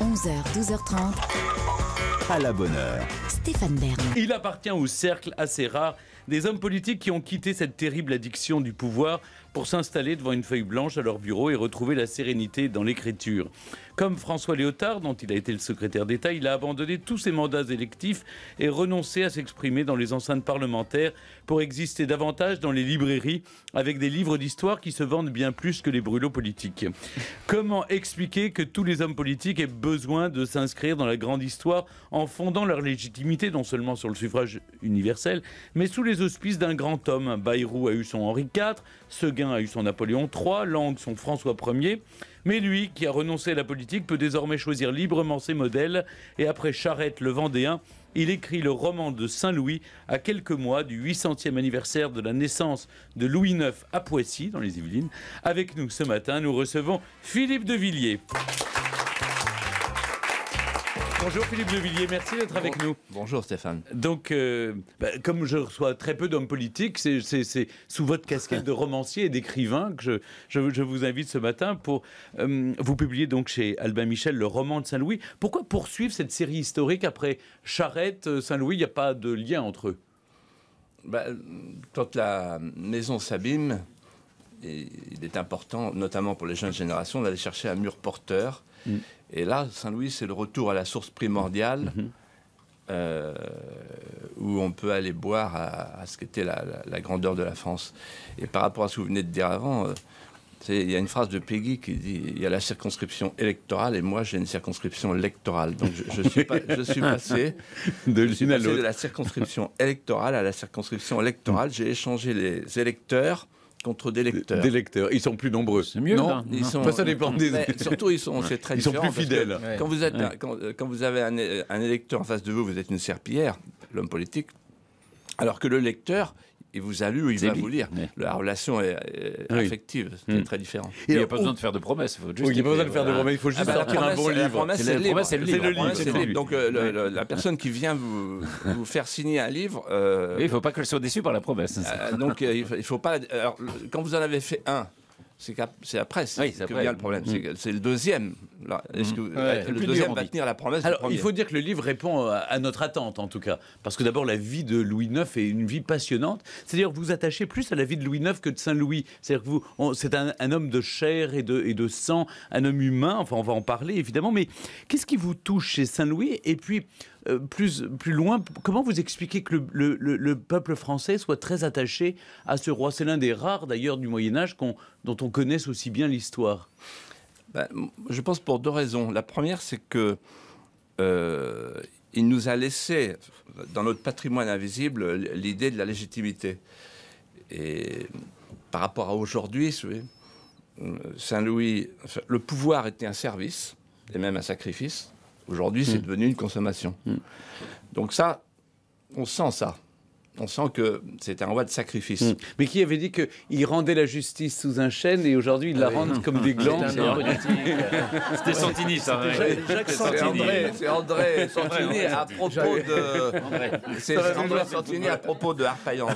11h, 12h30. À la bonne heure. Stéphane Bern. Il appartient au cercle assez rare des hommes politiques qui ont quitté cette terrible addiction du pouvoir pour s'installer devant une feuille blanche à leur bureau et retrouver la sérénité dans l'écriture. Comme François Léotard, dont il a été le secrétaire d'État, il a abandonné tous ses mandats électifs et renoncé à s'exprimer dans les enceintes parlementaires pour exister davantage dans les librairies avec des livres d'histoire qui se vendent bien plus que les brûlots politiques. Comment expliquer que tous les hommes politiques aient besoin de s'inscrire dans la grande histoire en fondant leur légitimité non seulement sur le suffrage universel, mais sous les les d'un grand homme. Bayrou a eu son Henri IV, Seguin a eu son Napoléon III, Lang son François Ier. Mais lui, qui a renoncé à la politique, peut désormais choisir librement ses modèles. Et après Charette le Vendéen, il écrit le roman de Saint-Louis à quelques mois du 800e anniversaire de la naissance de Louis IX à Poissy, dans les Yvelines. Avec nous ce matin, nous recevons Philippe de Villiers. Bonjour Philippe Devilliers, merci d'être avec nous. Bonjour Stéphane. Donc, euh, bah, comme je reçois très peu d'hommes politiques, c'est sous votre casquette de romancier et d'écrivain que je, vous invite ce matin pour euh, vous publier donc chez Albin Michel le roman de Saint-Louis. Pourquoi poursuivre cette série historique après Charette, euh, Saint-Louis Il n'y a pas de lien entre eux bah, Quand la maison s'abîme, il est important, notamment pour les jeunes générations, d'aller chercher un mur porteur. Mm. Et là, Saint-Louis, c'est le retour à la source primordiale. Mm-hmm. Euh, où on peut aller boire à, ce qu'était la, grandeur de la France. Et par rapport à ce que vous venez de dire avant, euh, il y a une phrase de Peggy qui dit il y a la circonscription électorale et moi j'ai une circonscription électorale. » Donc je, suis, je suis, passé, de, de la circonscription électorale à la circonscription électorale. J'ai échangé les électeurs contre des lecteurs. Des lecteurs. Ils sont plus nombreux. C'est mieux. Non, Ils sont, ça dépend surtout, ils sont, c'est très Ils sont plus fidèles. Quand vous, êtes, quand, vous avez un, électeur en face de vous, vous êtes une serpillière, l'homme politique. Alors que le lecteur, il vous a lu ou il va vous lire. La relation est, affective, c'est hmm. très différent. Il n'y a pas besoin de faire de promesses. il n'y a pas besoin de faire de promesses, il faut juste ah bah, sortir un bon livre. C'est le livre. C'est le livre. Donc euh, la personne qui vient vous faire signer un livre. Euh, il ne faut pas qu'elle soit déçue par la promesse. Euh, donc il faut pas. Quand vous en avez fait un, c'est la presse. c'est le problème. C'est mm. le deuxième. Mm. Est-ce que le deuxième va tenir la promesse Alors, il faut dire que le livre répond euh, à, notre attente, en tout cas. Parce que d'abord, la vie de Louis IX est une vie passionnante. C'est-à-dire que vous vous attachez plus à la vie de Louis IX que de Saint-Louis. C'est-à-dire que vous, c'est un, homme de chair et de, et de sang, un homme humain. Enfin, on va en parler, évidemment. Mais qu'est-ce qui vous touche chez Saint-Louis Et puis, euh, plus, plus loin, comment vous expliquez que le, peuple français soit très attaché à ce roi C'est l'un des rares d'ailleurs du Moyen Âge dont on connaisse aussi bien l'histoire. Ben, je pense pour deux raisons. La première, c'est que euh, il nous a laissé dans notre patrimoine invisible l'idée de la légitimité. Et par rapport à aujourd'hui, euh, Saint Louis, le pouvoir était un service et même un sacrifice. Aujourd'hui, c'est hmm. devenu une consommation. Hmm. Donc ça, on sent ça. On sent que c'est un roi de sacrifice. Hmm. Mais qui avait dit qu'il rendait la justice sous un chêne et aujourd'hui il la ah rend comme des glands C'était Santini, ça. Jacques Santini. C'est André, Santini à propos de. C'est André Santini à propos de Arpaillan.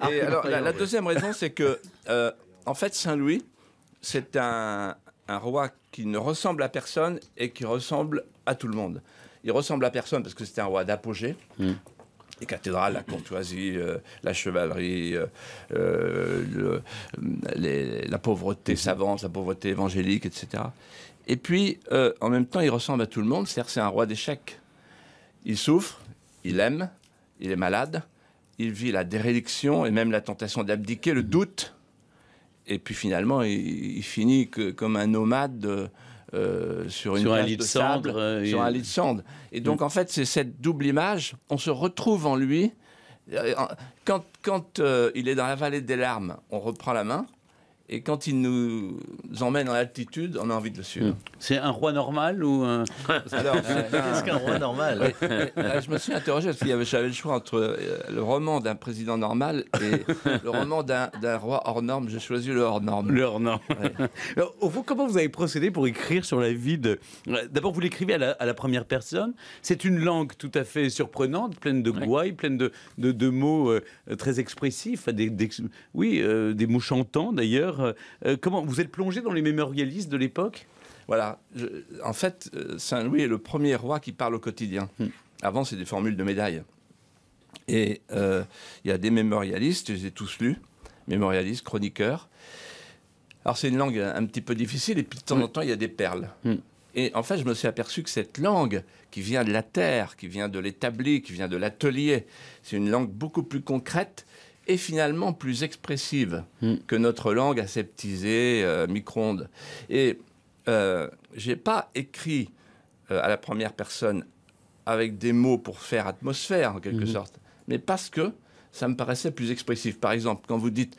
la, deuxième raison, c'est que, euh, en fait, Saint-Louis, c'est un, un roi qui ne ressemble à personne et qui ressemble à tout le monde. Il ressemble à personne parce que c'était un roi d'apogée. Hmm. Les cathédrales, la courtoisie, euh, la chevalerie, euh, euh, le, la pauvreté mhm. savante, la pauvreté évangélique, etc. Et puis, en même temps, il ressemble à tout le monde, c'est-à-dire c'est un roi d'échec. Il souffre, il aime, il est malade, il vit la dérédiction et même la tentation d'abdiquer, le doute. Et puis finalement, il, finit comme un nomade euh, euh, sur une sur de, sable, euh, sur un lit de Et donc, mm. en fait, c'est cette double image. On se retrouve en lui. Quand, il est dans la vallée des larmes, on reprend la main. Et quand il nous emmène en altitude, on a envie de le suivre. Mm. C'est un roi normal ou un... qu'est-ce qu'un roi normal euh, Je me suis interrogé parce que avait j'avais le choix entre euh, le roman d'un président normal et le roman d'un roi hors norme. J'ai choisi le hors norme. Le hors norme. au fond, comment vous avez procédé pour écrire sur la vie de D'abord, vous l'écrivez à, la, première personne. C'est une langue tout à fait surprenante, pleine de gouailles, pleine de, mots euh, très expressifs, des, oui, des mots chantants d'ailleurs. Euh, euh, comment vous êtes plongé dans les mémorialistes de l'époque Voilà. en fait, euh, Saint Louis est le premier roi qui parle au quotidien. Hmm. Avant, c'est des formules de médaille. Et il y a des mémorialistes, je les ai tous lus, mémorialistes, chroniqueurs. Alors c'est une langue un petit peu difficile, et puis de temps en temps, il y a des perles. Hmm. Et en fait, je me suis aperçu que cette langue, qui vient de la terre, qui vient de l'établi, qui vient de l'atelier, c'est une langue beaucoup plus concrète est finalement plus expressive hmm. que notre langue aseptisée euh, micro-ondes. Et euh, j'ai pas écrit euh, à la première personne avec des mots pour faire atmosphère en quelque hmm. sorte, mais parce que ça me paraissait plus expressif. Par exemple, quand vous dites,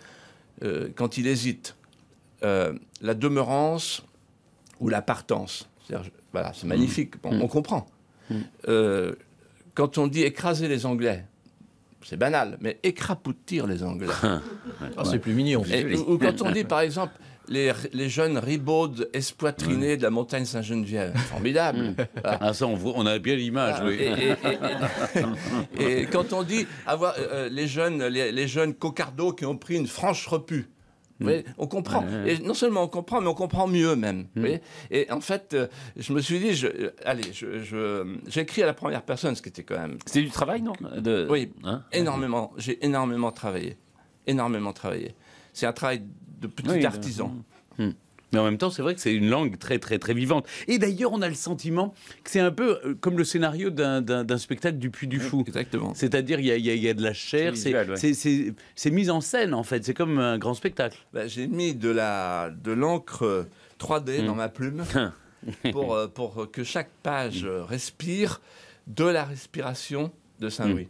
euh, quand il hésite, la demeurance ou la partance, voilà, c'est hmm. magnifique, on comprend. quand on dit écraser les Anglais, c'est banal, mais écrapoutir les Anglais. Ah, c'est plus mignon. ou, quand on dit, par exemple, les, jeunes ribaudes espoitrinés de la montagne Saint-Geneviève. Formidable. Ah, ça, on, a bien l'image, ah, Et, quand on dit avoir euh, euh, les jeunes, les, jeunes cocardos qui ont pris une franche repue. Mm. on comprend. Et non seulement on comprend, mais on comprend mieux même. Vous mm. et en fait, euh, je me suis dit, je, euh, allez, j'écris à la première personne, ce qui était quand même. C'était du travail, non Oui, hein, hein, énormément. J'ai énormément travaillé. Énormément travaillé. C'est un travail de petit artisan. Mm. Mais en même temps, c'est vrai que c'est une langue très, très, très vivante. Et d'ailleurs, on a le sentiment que c'est un peu euh, comme le scénario d'un spectacle du Puy du mm, Fou. Exactement. C'est-à-dire, il y a, de la chair, c'est mise en scène, en fait. C'est comme un grand spectacle. Bah, j'ai mis de l'encre de euh, 3D mm. dans ma plume pour, euh, pour que chaque page respire de la respiration de Saint-Louis. Mm.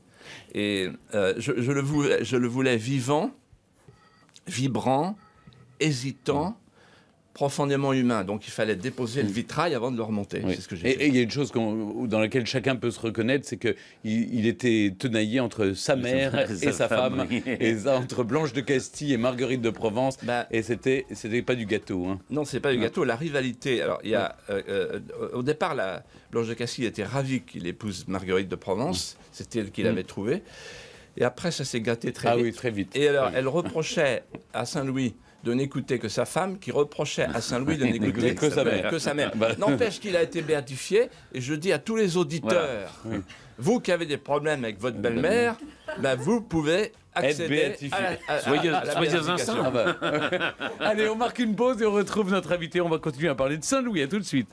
Et je, le voulais, je le voulais vivant, vibrant, hésitant profondément humain. Donc il fallait déposer le mm. vitrail avant de le remonter. C'est ce que j'ai et, il y a une chose dans laquelle chacun peut se reconnaître, c'est que il était tenaillé entre sa mère et sa, femme, et entre Blanche de Castille et Marguerite de Provence. Bah, et c'était c'était pas du gâteau. Hein. Non, c'est pas du hein. gâteau. La rivalité. Alors il y a euh, euh, au départ, la, Blanche de Castille était ravie qu'il épouse Marguerite de Provence. Mm. C'était elle qui l'avait mm. trouvée. Et après, ça s'est gâté très ah vite. oui, très vite. Et alors, elle reprochait à Saint-Louis de n'écouter que sa femme, qui reprochait à Saint-Louis de n'écouter que, sa mère. Bah. N'empêche qu'il a été béatifié, et je dis à tous les auditeurs, vous qui avez des problèmes avec votre belle-mère, bah, vous pouvez accéder Soyez saint. Ah bah. Allez, on marque une pause et on retrouve notre invité. On va continuer à parler de Saint-Louis. À tout de suite.